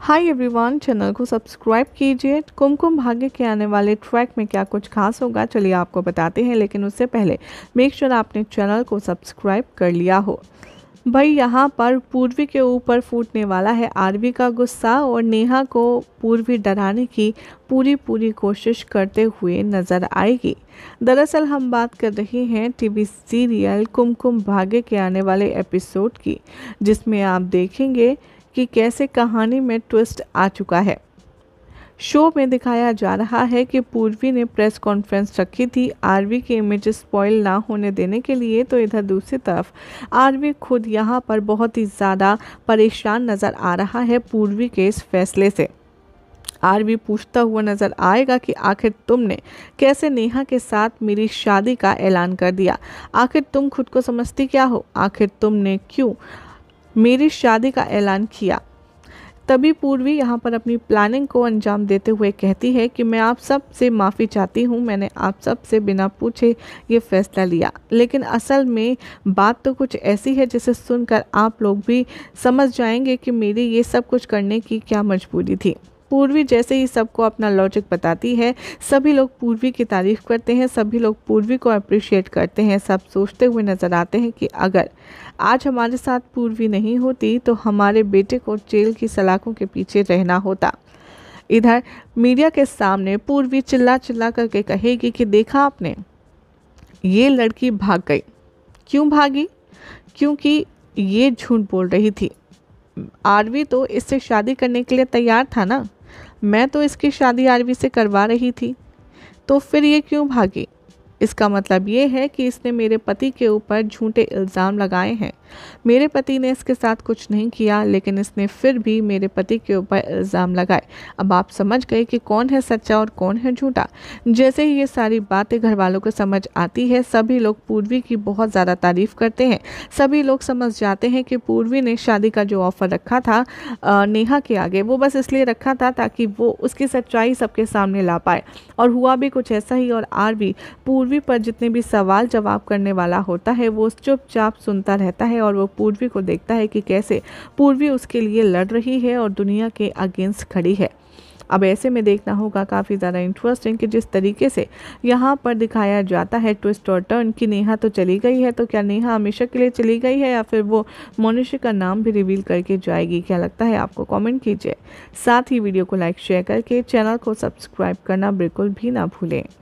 हाय everyone channel को subscribe कीजिए कुमकुम भाग्य के आने वाले ट्रैक में क्या कुछ खास होगा चलिए आपको बताते हैं लेकिन उससे पहले मेक श्योर sure आपने चैनल को सब्सक्राइब कर लिया हो भाई यहाँ पर पूर्वी के ऊपर फूटने वाला है आरवी का गुस्सा और नेहा को पूर्वी डराने की पूरी पूरी कोशिश करते हुए नज़र आएगी दरअसल हम बात कर रहे हैं टीवी सीरियल कुमकुम भाग्य के आने वाले एपिसोड की जिसमें आप देखेंगे कि कैसे कहानी में ट्विस्ट आ चुका है शो में दिखाया जा रहा है कि पूर्वी ने प्रेस कॉन्फ्रेंस रखी थी आरवी के इमेज स्पॉइल ना होने देने के लिए तो इधर दूसरी तरफ आरवी खुद यहाँ पर बहुत ही ज़्यादा परेशान नज़र आ रहा है पूर्वी के इस फैसले से आरवी पूछता हुआ नजर आएगा कि आखिर तुमने कैसे नेहा के साथ मेरी शादी का ऐलान कर दिया आखिर तुम खुद को समझती क्या हो आखिर तुमने क्यों मेरी शादी का ऐलान किया तभी पूर्वी यहाँ पर अपनी प्लानिंग को अंजाम देते हुए कहती है कि मैं आप सब से माफ़ी चाहती हूँ मैंने आप सब से बिना पूछे ये फैसला लिया लेकिन असल में बात तो कुछ ऐसी है जिसे सुनकर आप लोग भी समझ जाएंगे कि मेरी ये सब कुछ करने की क्या मजबूरी थी पूर्वी जैसे ही सबको अपना लॉजिक बताती है सभी लोग पूर्वी की तारीफ़ करते हैं सभी लोग पूर्वी को अप्रिशिएट करते हैं सब सोचते हुए नज़र आते हैं कि अगर आज हमारे साथ पूर्वी नहीं होती तो हमारे बेटे को जेल की सलाखों के पीछे रहना होता इधर मीडिया के सामने पूर्वी चिल्ला चिल्ला करके कहेगी कि देखा आपने ये लड़की भाग गई क्यों भागी क्योंकि ये झूठ बोल रही थी आरवी तो इससे शादी करने के लिए तैयार था ना मैं तो इसकी शादी आरवी से करवा रही थी तो फिर ये क्यों भागी इसका मतलब ये है कि इसने मेरे पति के ऊपर झूठे इल्ज़ाम लगाए हैं मेरे पति ने इसके साथ कुछ नहीं किया लेकिन इसने फिर भी मेरे पति के ऊपर इल्ज़ाम लगाए अब आप समझ गए कि कौन है सच्चा और कौन है झूठा जैसे ही ये सारी बातें घर वालों को समझ आती है सभी लोग पूर्वी की बहुत ज़्यादा तारीफ़ करते हैं सभी लोग समझ जाते हैं कि पूर्वी ने शादी का जो ऑफ़र रखा था नेहा के आगे वो बस इसलिए रखा था ताकि वो उसकी सच्चाई सबके सामने ला पाए और हुआ भी कुछ ऐसा ही और आर भी पूर्वी पूर्वी पर जितने भी सवाल जवाब करने वाला होता है वो चुपचाप सुनता रहता है और वो पूर्वी को देखता है कि कैसे पूर्वी उसके लिए लड़ रही है और दुनिया के अगेंस्ट खड़ी है अब ऐसे में देखना होगा काफ़ी ज़्यादा इंटरेस्टिंग कि जिस तरीके से यहाँ पर दिखाया जाता है ट्विस्ट और टर्न की नेहा तो चली गई है तो क्या नेहा हमेशा के लिए चली गई है या फिर वो मनुष्य का नाम भी रिवील करके जाएगी क्या लगता है आपको कमेंट कीजिए साथ ही वीडियो को लाइक शेयर करके चैनल को सब्सक्राइब करना बिल्कुल भी ना भूलें